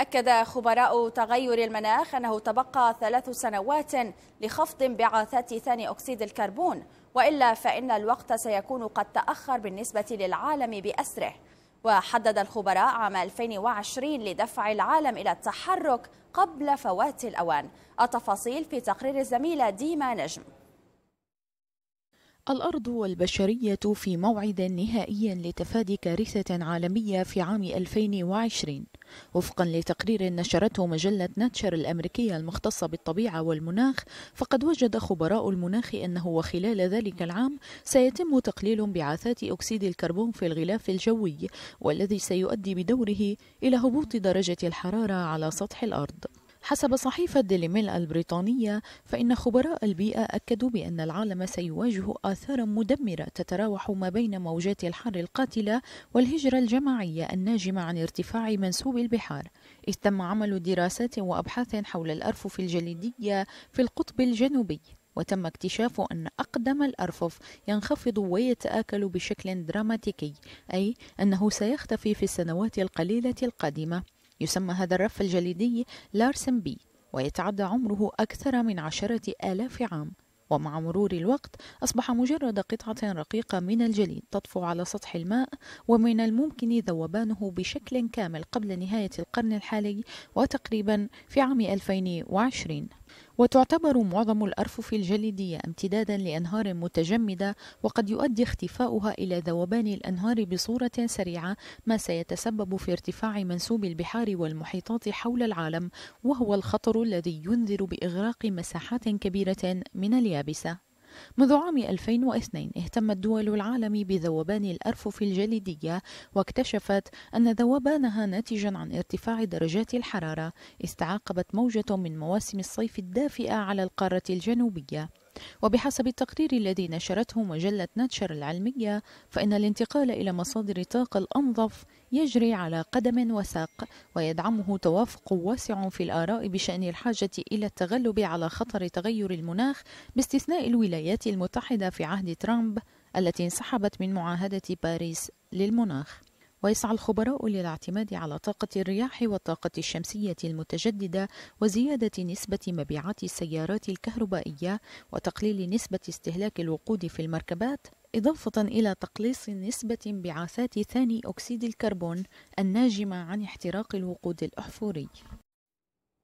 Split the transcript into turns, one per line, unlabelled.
أكد خبراء تغير المناخ أنه تبقى ثلاث سنوات لخفض انبعاثات ثاني أكسيد الكربون وإلا فإن الوقت سيكون قد تأخر بالنسبة للعالم بأسره وحدد الخبراء عام 2020 لدفع العالم إلى التحرك قبل فوات الأوان التفاصيل في تقرير الزميلة ديما نجم
الأرض والبشرية في موعد نهائي لتفادي كارثة عالمية في عام 2020 وفقا لتقرير نشرته مجلة ناتشر الأمريكية المختصة بالطبيعة والمناخ فقد وجد خبراء المناخ أنه وخلال ذلك العام سيتم تقليل انبعاثات أكسيد الكربون في الغلاف الجوي والذي سيؤدي بدوره إلى هبوط درجة الحرارة على سطح الأرض حسب صحيفة ديليميل البريطانية فإن خبراء البيئة أكدوا بأن العالم سيواجه آثارا مدمرة تتراوح ما بين موجات الحر القاتلة والهجرة الجماعية الناجمة عن ارتفاع منسوب البحار إذ تم عمل دراسات وأبحاث حول الأرفف الجليدية في القطب الجنوبي وتم اكتشاف أن أقدم الأرفف ينخفض ويتآكل بشكل دراماتيكي أي أنه سيختفي في السنوات القليلة القادمة يسمى هذا الرف الجليدي لارسن بي ويتعدى عمره أكثر من عشرة آلاف عام ومع مرور الوقت أصبح مجرد قطعة رقيقة من الجليد تطفو على سطح الماء ومن الممكن ذوبانه بشكل كامل قبل نهاية القرن الحالي وتقريبا في عام 2020 وتعتبر معظم الأرفف الجليدية امتدادا لأنهار متجمدة وقد يؤدي اختفاؤها إلى ذوبان الأنهار بصورة سريعة ما سيتسبب في ارتفاع منسوب البحار والمحيطات حول العالم وهو الخطر الذي ينذر بإغراق مساحات كبيرة من اليابسة منذ عام 2002 اهتمت دول العالم بذوبان الأرفف الجليدية واكتشفت أن ذوبانها ناتجا عن ارتفاع درجات الحرارة استعاقبت موجة من مواسم الصيف الدافئة على القارة الجنوبية وبحسب التقرير الذي نشرته مجلة ناتشر العلمية فإن الانتقال إلى مصادر الطاقة الأنظف يجري على قدم وساق ويدعمه توافق واسع في الآراء بشأن الحاجة إلى التغلب على خطر تغير المناخ باستثناء الولايات المتحدة في عهد ترامب التي انسحبت من معاهدة باريس للمناخ ويسعى الخبراء للاعتماد على طاقة الرياح والطاقة الشمسية المتجددة وزيادة نسبة مبيعات السيارات الكهربائية وتقليل نسبة استهلاك الوقود في المركبات إضافة إلى تقليص نسبة انبعاثات ثاني أكسيد الكربون الناجمة عن احتراق الوقود الأحفوري